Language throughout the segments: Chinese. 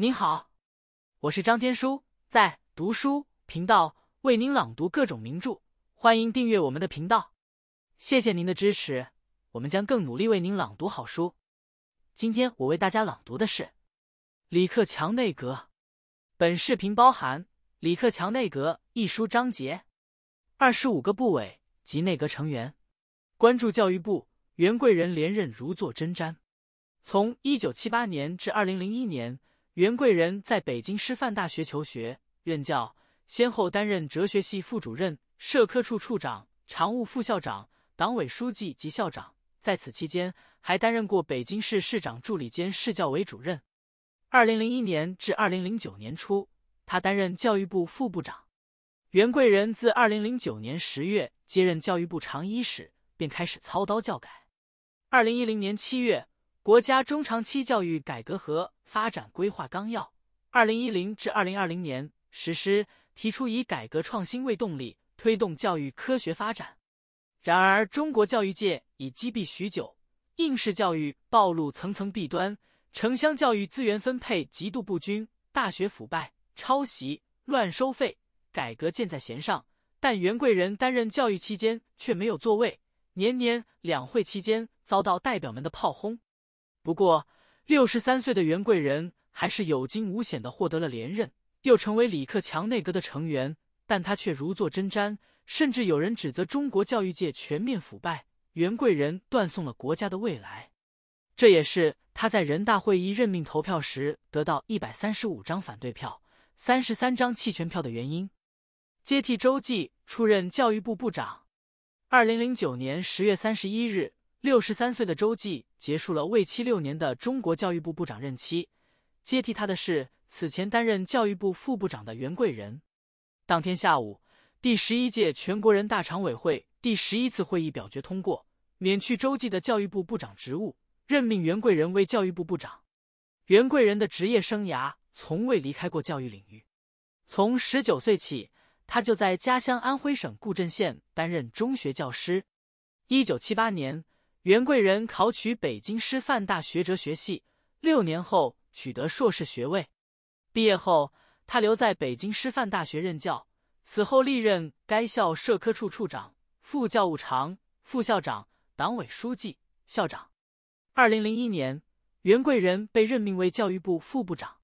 您好，我是张天舒，在读书频道为您朗读各种名著，欢迎订阅我们的频道。谢谢您的支持，我们将更努力为您朗读好书。今天我为大家朗读的是李克强内阁。本视频包含李克强内阁一书章节，二十五个部委及内阁成员。关注教育部袁贵仁连任如坐针毡，从一九七八年至二零零一年。袁贵仁在北京师范大学求学、任教，先后担任哲学系副主任、社科处处长、常务副校长、党委书记及校长。在此期间，还担任过北京市市长助理兼市教委主任。二零零一年至二零零九年初，他担任教育部副部长。袁贵仁自二零零九年十月接任教育部长一始，便开始操刀教改。二零一零年七月。国家中长期教育改革和发展规划纲要（二零一零至二零二零年）实施，提出以改革创新为动力，推动教育科学发展。然而，中国教育界已积弊许久，应试教育暴露层层弊端，城乡教育资源分配极度不均，大学腐败、抄袭、乱收费，改革箭在弦上，但袁贵仁担任教育期间却没有座位，年年两会期间遭到代表们的炮轰。不过，六十三岁的袁贵人还是有惊无险的获得了连任，又成为李克强内阁的成员。但他却如坐针毡，甚至有人指责中国教育界全面腐败，袁贵人断送了国家的未来。这也是他在人大会议任命投票时得到一百三十五张反对票、三十三张弃权票的原因。接替周济出任教育部部长，二零零九年十月三十一日。六十三岁的周济结束了为期六年的中国教育部部长任期，接替他的是此前担任教育部副部长的袁贵仁。当天下午，第十一届全国人大常委会第十一次会议表决通过，免去周济的教育部部长职务，任命袁贵仁为教育部部长。袁贵仁的职业生涯从未离开过教育领域，从十九岁起，他就在家乡安徽省固镇县担任中学教师。一九七八年。袁贵仁考取北京师范大学哲学系，六年后取得硕士学位。毕业后，他留在北京师范大学任教，此后历任该校社科处处长、副教务长、副校长、党委书记、校长。二零零一年，袁贵仁被任命为教育部副部长。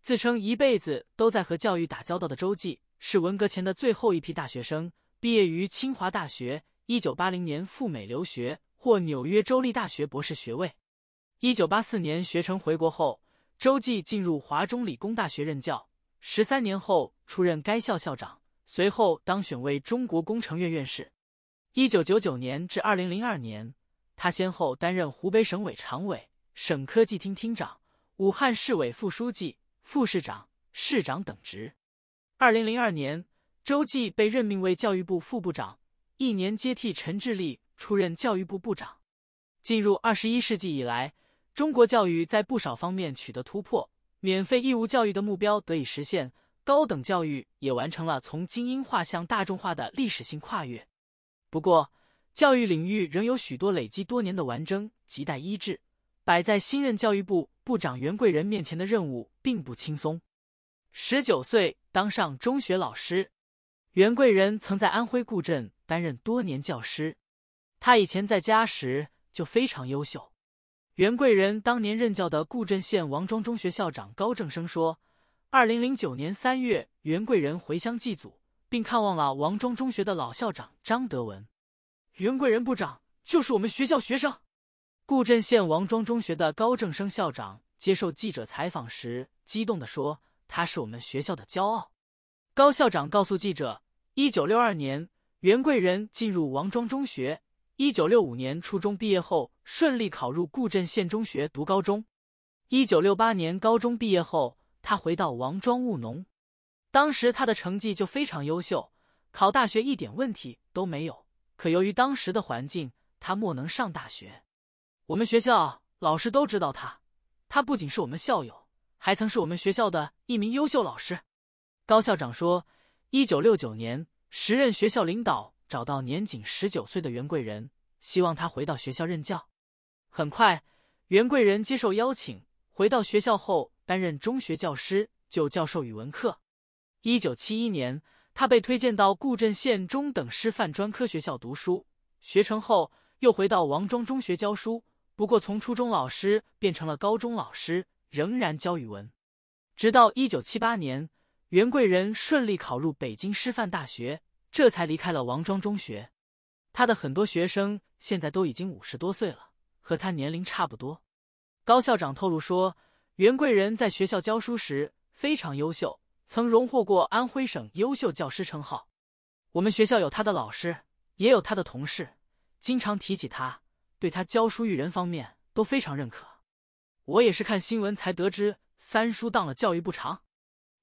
自称一辈子都在和教育打交道的周济，是文革前的最后一批大学生，毕业于清华大学，一九八零年赴美留学。获纽约州立大学博士学位。一九八四年学成回国后，周济进入华中理工大学任教，十三年后出任该校校长，随后当选为中国工程院院士。一九九九年至二零零二年，他先后担任湖北省委常委、省科技厅厅长、武汉市委副书记、副市长、市长等职。二零零二年，周济被任命为教育部副部长，一年接替陈志立。出任教育部部长，进入二十一世纪以来，中国教育在不少方面取得突破，免费义务教育的目标得以实现，高等教育也完成了从精英化向大众化的历史性跨越。不过，教育领域仍有许多累积多年的顽症亟待医治。摆在新任教育部部长袁贵仁面前的任务并不轻松。十九岁当上中学老师，袁贵仁曾在安徽固镇担任多年教师。他以前在家时就非常优秀。袁贵人当年任教的固镇县王庄中学校长高正生说：“二零零九年三月，袁贵人回乡祭祖，并看望了王庄中学的老校长张德文。袁贵人部长就是我们学校学生。”固镇县王庄中学的高正生校长接受记者采访时激动的说：“他是我们学校的骄傲。”高校长告诉记者：“一九六二年，袁贵人进入王庄中学。”一九六五年初中毕业后，顺利考入固镇县中学读高中。一九六八年高中毕业后，他回到王庄务农。当时他的成绩就非常优秀，考大学一点问题都没有。可由于当时的环境，他莫能上大学。我们学校老师都知道他，他不仅是我们校友，还曾是我们学校的一名优秀老师。高校长说，一九六九年时任学校领导。找到年仅十九岁的袁贵人，希望他回到学校任教。很快，袁贵人接受邀请，回到学校后担任中学教师，就教授语文课。一九七一年，他被推荐到固镇县中等师范专科学校读书，学成后又回到王庄中学教书。不过，从初中老师变成了高中老师，仍然教语文。直到一九七八年，袁贵人顺利考入北京师范大学。这才离开了王庄中学，他的很多学生现在都已经五十多岁了，和他年龄差不多。高校长透露说，袁贵人在学校教书时非常优秀，曾荣获过安徽省优秀教师称号。我们学校有他的老师，也有他的同事，经常提起他，对他教书育人方面都非常认可。我也是看新闻才得知三叔当了教育部长。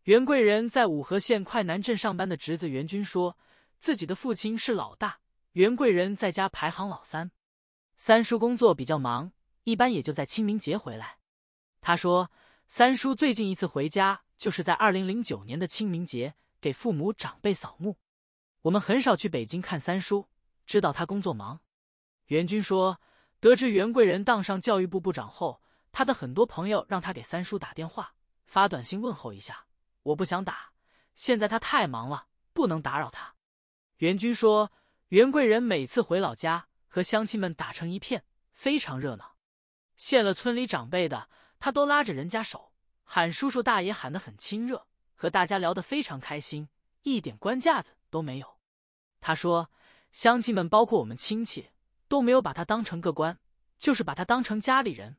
袁贵人在五河县快南镇上班的侄子袁军说。自己的父亲是老大，袁贵人在家排行老三。三叔工作比较忙，一般也就在清明节回来。他说，三叔最近一次回家就是在二零零九年的清明节，给父母长辈扫墓。我们很少去北京看三叔，知道他工作忙。袁军说，得知袁贵人当上教育部部长后，他的很多朋友让他给三叔打电话发短信问候一下。我不想打，现在他太忙了，不能打扰他。袁军说：“袁贵人每次回老家，和乡亲们打成一片，非常热闹。见了村里长辈的，他都拉着人家手，喊叔叔大爷，喊得很亲热，和大家聊得非常开心，一点官架子都没有。他说，乡亲们，包括我们亲戚，都没有把他当成个官，就是把他当成家里人。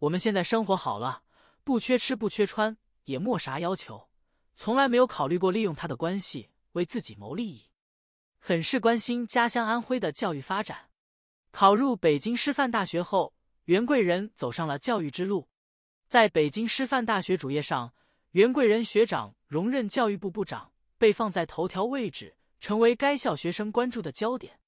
我们现在生活好了，不缺吃不缺穿，也没啥要求，从来没有考虑过利用他的关系为自己谋利益。”很是关心家乡安徽的教育发展。考入北京师范大学后，袁贵仁走上了教育之路。在北京师范大学主页上，袁贵仁学长荣任教育部部长，被放在头条位置，成为该校学生关注的焦点。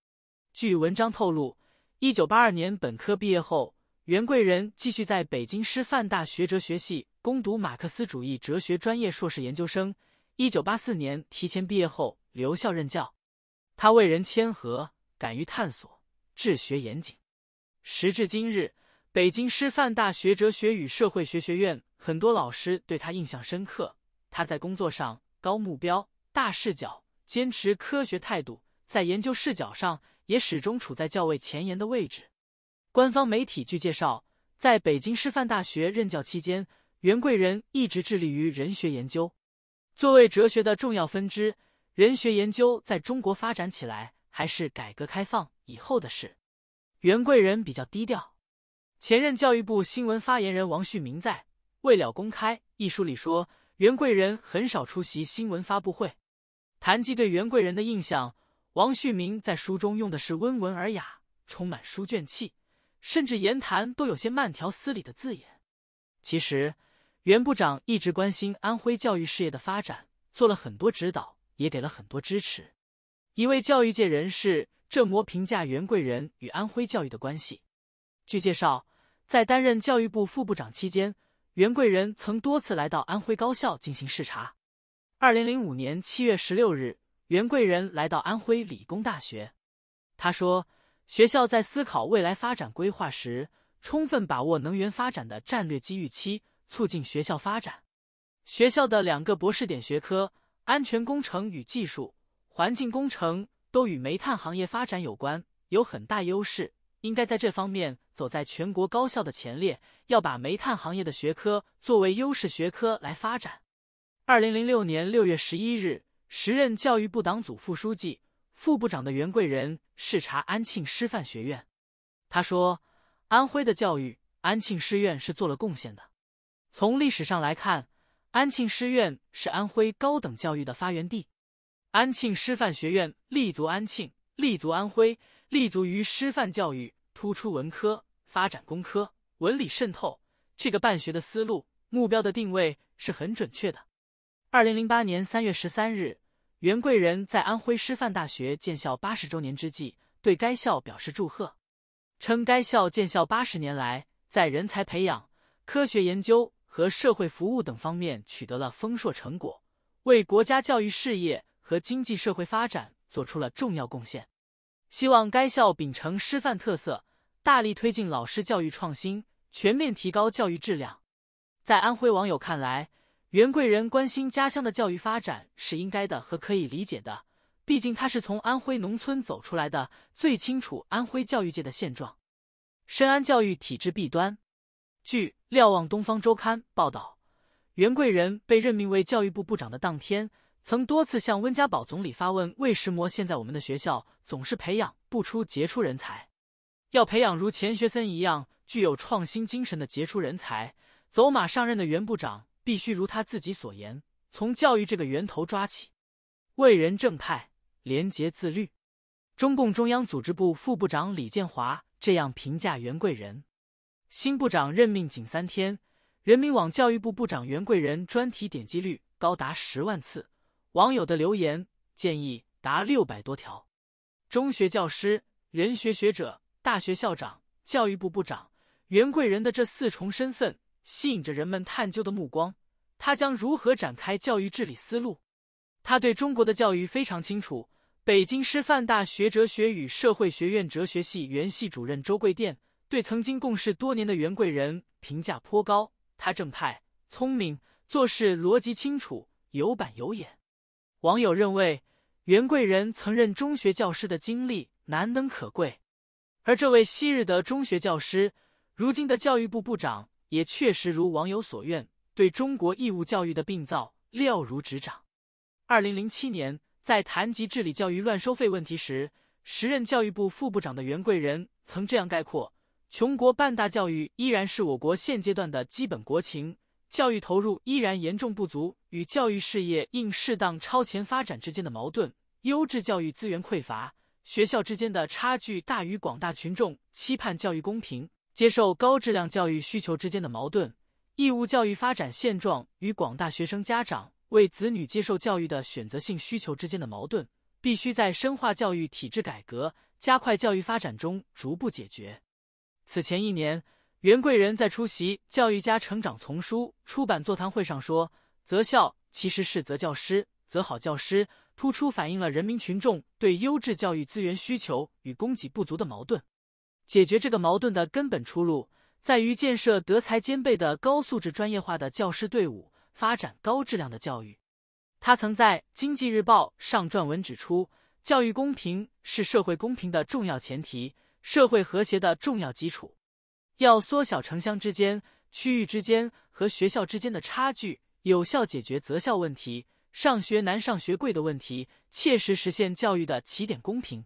据文章透露，一九八二年本科毕业后，袁贵仁继续在北京师范大学哲学系攻读马克思主义哲学专业硕士研究生。一九八四年提前毕业后，留校任教。他为人谦和，敢于探索，治学严谨。时至今日，北京师范大学哲学与社会学学院很多老师对他印象深刻。他在工作上高目标、大视角，坚持科学态度，在研究视角上也始终处在较为前沿的位置。官方媒体据介绍，在北京师范大学任教期间，袁贵仁一直致力于人学研究，作为哲学的重要分支。人学研究在中国发展起来还是改革开放以后的事。袁贵仁比较低调。前任教育部新闻发言人王旭明在《未了公开》一书里说，袁贵仁很少出席新闻发布会。谈及对袁贵仁的印象，王旭明在书中用的是温文尔雅、充满书卷气，甚至言谈都有些慢条斯理的字眼。其实，袁部长一直关心安徽教育事业的发展，做了很多指导。也给了很多支持。一位教育界人士这么评价袁贵仁与安徽教育的关系：，据介绍，在担任教育部副部长期间，袁贵仁曾多次来到安徽高校进行视察。二零零五年七月十六日，袁贵仁来到安徽理工大学。他说：“学校在思考未来发展规划时，充分把握能源发展的战略机遇期，促进学校发展。学校的两个博士点学科。”安全工程与技术、环境工程都与煤炭行业发展有关，有很大优势，应该在这方面走在全国高校的前列。要把煤炭行业的学科作为优势学科来发展。二零零六年六月十一日，时任教育部党组副书记、副部长的袁贵仁视察安庆师范学院，他说：“安徽的教育，安庆师院是做了贡献的。从历史上来看。”安庆师院是安徽高等教育的发源地，安庆师范学院立足安庆，立足安徽，立足于师范教育，突出文科，发展工科，文理渗透，这个办学的思路、目标的定位是很准确的。二零零八年三月十三日，袁贵仁在安徽师范大学建校八十周年之际，对该校表示祝贺，称该校建校八十年来，在人才培养、科学研究。和社会服务等方面取得了丰硕成果，为国家教育事业和经济社会发展做出了重要贡献。希望该校秉承师范特色，大力推进老师教育创新，全面提高教育质量。在安徽网友看来，袁贵仁关心家乡的教育发展是应该的和可以理解的，毕竟他是从安徽农村走出来的，最清楚安徽教育界的现状，深谙教育体制弊端。据《瞭望东方周刊》报道，袁贵仁被任命为教育部部长的当天，曾多次向温家宝总理发问：“为什么现在我们的学校总是培养不出杰出人才，要培养如钱学森一样具有创新精神的杰出人才。”走马上任的袁部长必须如他自己所言，从教育这个源头抓起。为人正派、廉洁自律，中共中央组织部副部长李建华这样评价袁贵仁。新部长任命仅三天，人民网教育部部长袁贵仁专题点击率高达十万次，网友的留言建议达六百多条。中学教师、人学学者、大学校长、教育部部长，袁贵仁的这四重身份吸引着人们探究的目光。他将如何展开教育治理思路？他对中国的教育非常清楚。北京师范大学哲学与社会学院哲学系原系主任周贵殿。对曾经共事多年的袁贵人评价颇高，他正派、聪明，做事逻辑清楚，有板有眼。网友认为袁贵人曾任中学教师的经历难能可贵，而这位昔日的中学教师，如今的教育部部长也确实如网友所愿，对中国义务教育的病灶了如指掌。二零零七年，在谈及治理教育乱收费问题时，时任教育部副部长的袁贵人曾这样概括。穷国办大教育依然是我国现阶段的基本国情，教育投入依然严重不足，与教育事业应适当超前发展之间的矛盾；优质教育资源匮乏，学校之间的差距大于广大群众期盼教育公平、接受高质量教育需求之间的矛盾；义务教育发展现状与广大学生家长为子女接受教育的选择性需求之间的矛盾，必须在深化教育体制改革、加快教育发展中逐步解决。此前一年，袁贵仁在出席《教育家成长丛书》出版座谈会上说：“择校其实是择教师，择好教师，突出反映了人民群众对优质教育资源需求与供给不足的矛盾。解决这个矛盾的根本出路，在于建设德才兼备的高素质、专业化的教师队伍，发展高质量的教育。”他曾在《经济日报》上撰文指出：“教育公平是社会公平的重要前提。”社会和谐的重要基础，要缩小城乡之间、区域之间和学校之间的差距，有效解决择校问题、上学难、上学贵的问题，切实实现教育的起点公平。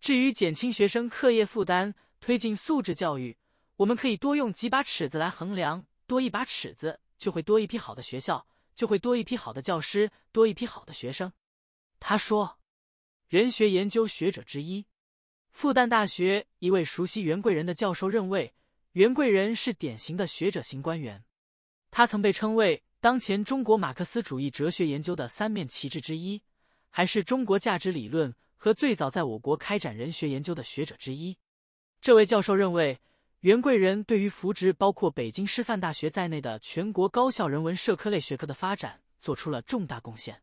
至于减轻学生课业负担，推进素质教育，我们可以多用几把尺子来衡量，多一把尺子就会多一批好的学校，就会多一批好的教师，多一批好的学生。他说，人学研究学者之一。复旦大学一位熟悉袁贵仁的教授认为，袁贵仁是典型的学者型官员。他曾被称为当前中国马克思主义哲学研究的三面旗帜之一，还是中国价值理论和最早在我国开展人学研究的学者之一。这位教授认为，袁贵仁对于扶植包括北京师范大学在内的全国高校人文社科类学科的发展做出了重大贡献。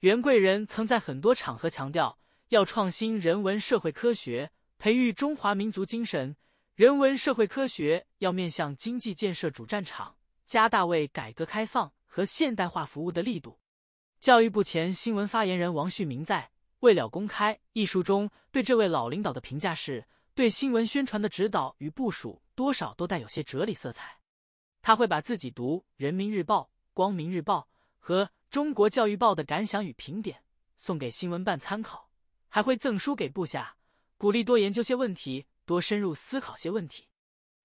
袁贵仁曾在很多场合强调。要创新人文社会科学，培育中华民族精神。人文社会科学要面向经济建设主战场，加大为改革开放和现代化服务的力度。教育部前新闻发言人王旭明在《未了公开》一书中对这位老领导的评价是：对新闻宣传的指导与部署，多少都带有些哲理色彩。他会把自己读《人民日报》《光明日报》和《中国教育报》的感想与评点，送给新闻办参考。还会赠书给部下，鼓励多研究些问题，多深入思考些问题。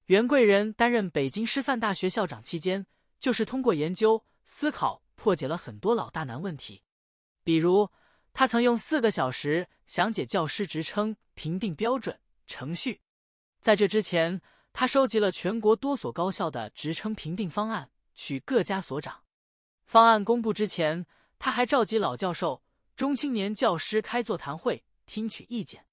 袁贵人担任北京师范大学校长期间，就是通过研究思考，破解了很多老大难问题。比如，他曾用四个小时详解教师职称评定标准程序。在这之前，他收集了全国多所高校的职称评定方案，取各家所长。方案公布之前，他还召集老教授。中青年教师开座谈会，听取意见。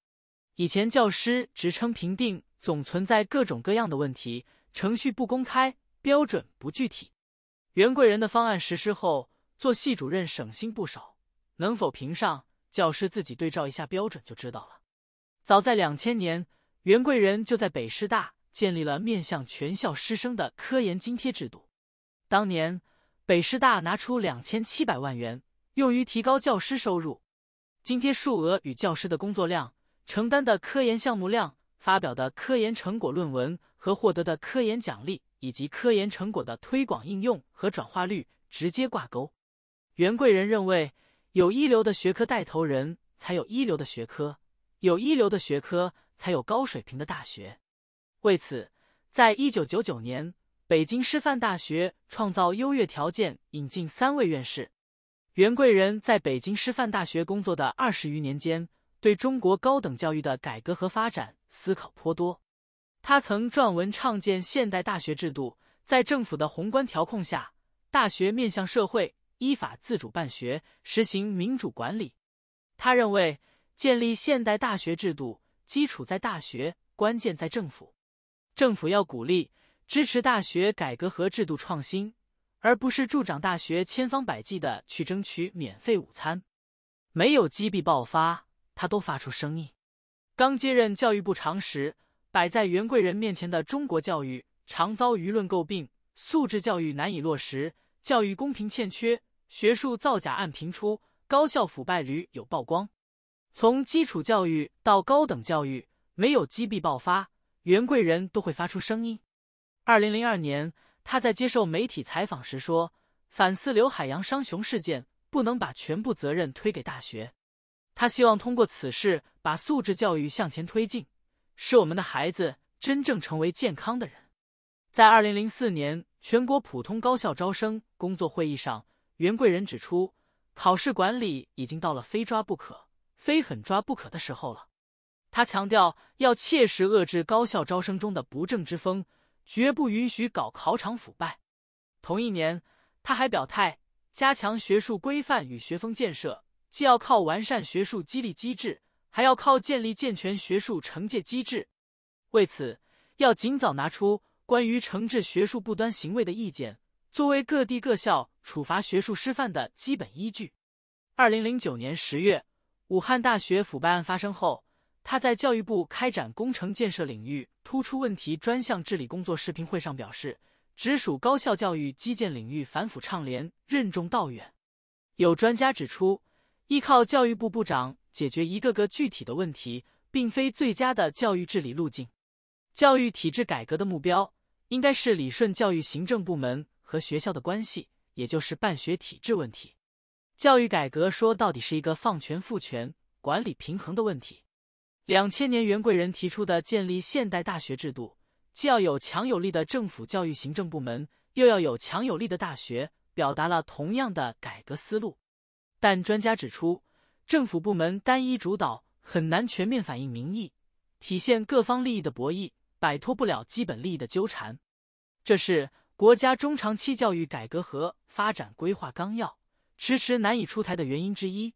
以前教师职称评定总存在各种各样的问题，程序不公开，标准不具体。袁贵人的方案实施后，做系主任省心不少。能否评上，教师自己对照一下标准就知道了。早在两千年，袁贵人就在北师大建立了面向全校师生的科研津贴制度。当年，北师大拿出两千七百万元。用于提高教师收入，津贴数额与教师的工作量、承担的科研项目量、发表的科研成果论文和获得的科研奖励，以及科研成果的推广应用和转化率直接挂钩。袁贵仁认为，有一流的学科带头人才有一流的学科，有一流的学科才有高水平的大学。为此，在一九九九年，北京师范大学创造优越条件引进三位院士。袁贵人在北京师范大学工作的二十余年间，对中国高等教育的改革和发展思考颇多。他曾撰文倡建现代大学制度，在政府的宏观调控下，大学面向社会，依法自主办学，实行民主管理。他认为，建立现代大学制度，基础在大学，关键在政府。政府要鼓励、支持大学改革和制度创新。而不是助长大学千方百计的去争取免费午餐，没有击毙爆发，他都发出声音。刚接任教育部长时，摆在袁贵人面前的中国教育常遭舆论诟病，素质教育难以落实，教育公平欠缺，学术造假案频出，高校腐败屡有曝光。从基础教育到高等教育，没有击毙爆发，袁贵人都会发出声音。二零零二年。他在接受媒体采访时说：“反思刘海洋伤熊事件，不能把全部责任推给大学。他希望通过此事把素质教育向前推进，使我们的孩子真正成为健康的人。”在二零零四年全国普通高校招生工作会议上，袁贵仁指出，考试管理已经到了非抓不可、非狠抓不可的时候了。他强调要切实遏制高校招生中的不正之风。绝不允许搞考场腐败。同一年，他还表态，加强学术规范与学风建设，既要靠完善学术激励机制，还要靠建立健全学术惩戒机制。为此，要尽早拿出关于惩治学术不端行为的意见，作为各地各校处罚学术失范的基本依据。二零零九年十月，武汉大学腐败案发生后，他在教育部开展工程建设领域。突出问题专项治理工作视频会上表示，直属高校教育基建领域反腐倡廉任重道远。有专家指出，依靠教育部部长解决一个个具体的问题，并非最佳的教育治理路径。教育体制改革的目标，应该是理顺教育行政部门和学校的关系，也就是办学体制问题。教育改革说到底是一个放权、赋权、管理平衡的问题。两千年，袁贵仁提出的建立现代大学制度，既要有强有力的政府教育行政部门，又要有强有力的大学，表达了同样的改革思路。但专家指出，政府部门单一主导，很难全面反映民意，体现各方利益的博弈，摆脱不了基本利益的纠缠。这是国家中长期教育改革和发展规划纲要迟迟难以出台的原因之一。